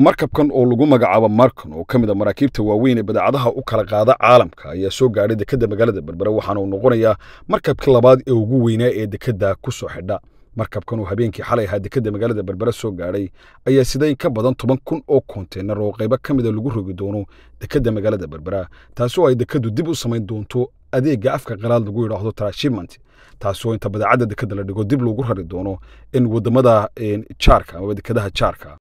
markabkan oo lagu magacaabo markan oo ka mid a ah maraakiibta waaweyn ee badeecadaha u kala qaada caalamka ayaa soo gaadhay dekedda magaalada berbere waxaana uu noqonayaa markabka labaad ee ugu weynaa ee dekedda ku soo xidha markabkan oo habeenkii xalay ahaa dekedda magaalada berbere soo gaadhay ayaa sidayn ka badan toban kun oo konteynar oo qaybo ka mida ah lagu rogi doono dekedda magaalada berbera taasoo ay dekaddu dib u samayn doonto adeega afka qalaad lagu yidhaahdo trashipment taasoo inta badeecadda dekedda la dhigo dib loogu rari doono in waddamada jaarka amaba dekadaha jaarka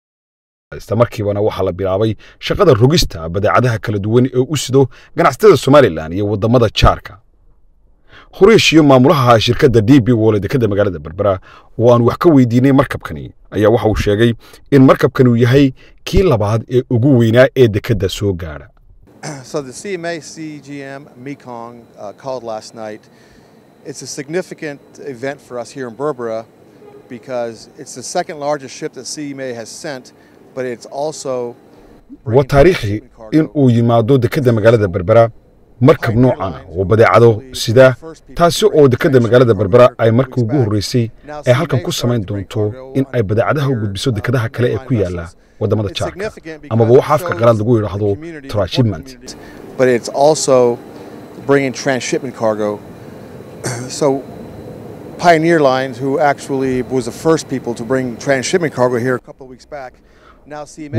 isla markiibana waxaa la bilaabay shaqada rogista badeecadaha kala duwan ee u sido ganacsatada somalilan iyo waddamada jaarka horiish iyo maamulaha shirkadda d b wole dekadda magaalada berbera oo aan wax ka weydiinay markabkani ayaa waxa uu sheegay in markabkan uu yahay kii labaad ee ugu weynaa ee dekedda soo gaadha waa taariikhi in uu yimaado dekedda magaalada berbera markab noocan oo badeecado sida taasi oo dekedda magaalada berbera ay markii ugu horraysay ay halkan ku samayn doonto in ay badeecadaha u gudbiso dekedaha kale ee ku yaalla wadamada jaarka amaba waxa afka qaraad lagu yidhaahdo transhipment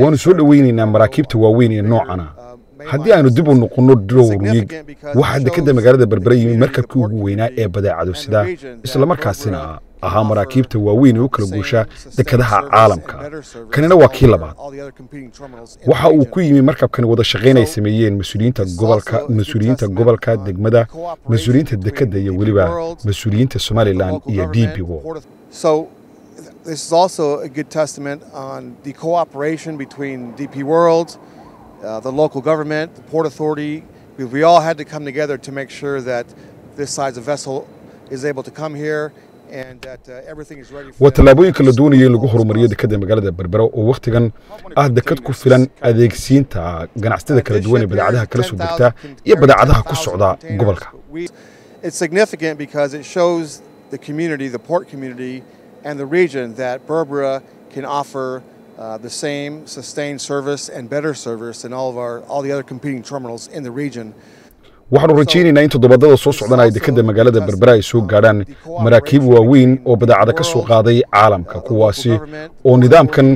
waanu soo dhowaynaynaa maraakiibta waaweyn ee noocana uh, haddii aynu dib u noqonno dhowr waxaa dekedda magaalada berbere yimid markabkii ugu weynaa ee badeecado sida islamarkaasina ahaa maraakiibta waaweyn ee u kala guusha dekadaha caalamka kanina waa kii labaad waxa uu ku yimi markabkani wada shaqayn ay sameeyeen mas-uuliyiinta gobolka mas-uuliyiinta gobolka degmada mas-uuliyiinta dekedda iyo weliba mas-uuliyiinta somalilan iyo d b wo this is also a good testament on the cooperation between DP World, uh, the local government, the Port Authority. We, we all had to come together to make sure that this size of vessel is able to come here waa tallaabooyinka la doonayay in lagu horumariyo dekeda magaalada berbero oo wakhtigan ah dekad ku filan adeegsiinta ganacsatada kala duwan ee badeecadaha kala soo degta iyo badeecadaha ku socda gobolka and the region that Berbera can offer uh, the same sustained service and better service than all of our all the other competing terminals in the region. waxaanu rajaynaynaa in toddobadada soo socdana ay dekedda magaalada berbera ay soo gaadhaan maraakiib waaweyn oo badaacada ka soo qaaday caalamka uh, kuwaasi oo nidaamkan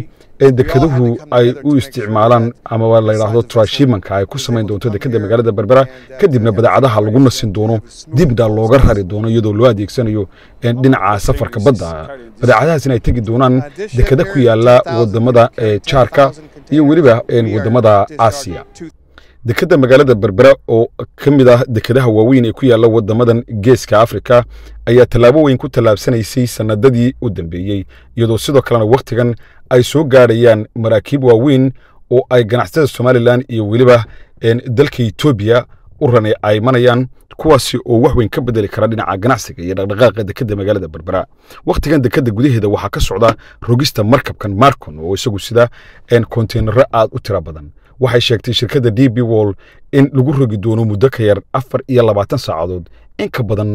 ee dekeduhu ay u isticmaalaan amaba layidhaahdo trashimanka ay ku samayn doonto dekeda magaalada berbera kadibna badeecadaha lagu nasin doono dibna looga rari doono iyadoo loo adeegsanayo dhinaca safarka badda badeecadahaasina ay tegi doonaan dekeda ku yaala wadamada jaarka iyo weliba wadamada aasiya dekeda magaalada berbera oo ka mid ah dekedaha waaweyn ee ku yaala wadamadan geeska afrika ayaa tallaabo weyn ku tallaabsanaysay sanadadii u dambeeyey iyadoo sidoo kalena wakhtigan ay soo gaadhayaan maraakiib waaweyn oo ay ganacsatada somalilan iyo weliba dalka etoobiya u ranay aymanayaan kuwaasi oo wax weyn ka bedeli kara dhinaca ganacsiga iyo dhaqdhaqaaqa dekadda magaalada berbera wakhtigan dekadda gudaheeda waxaa ka socda rogista markabkan marcon oo isagu sida konteynaro aad u tira badan waxay sheegtay shirkadda d b wall in lagu rogi doono muddo ka yar afar iyo labaatan saacadood in ka badan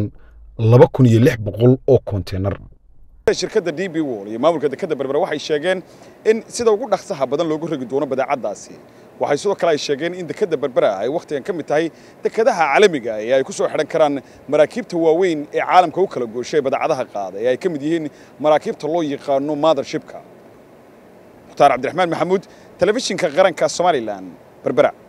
laba kun iyo lix boqol oo konteynar shirkadda d b wall iyo maamulka dekadda berbera waxay sheegeen in sida ugu dhaqsaha badan loogu rogi doono badeecaddaasi waxay sidoo kale ay sheegeen in dekadda berbera ay wakhtigan ka mid tahay dekadaha caalamiga ee ay ku soo xidhan karaan maraakiibta waaweyn ee caalamka u kala gooshay ee badeecadaha qaada ee ay ka mid yihiin maraakiibta loo yaqaano mothershipka mukhtaar cabdiraxmaan maxamuud telefishinka qaranka somalilan berbera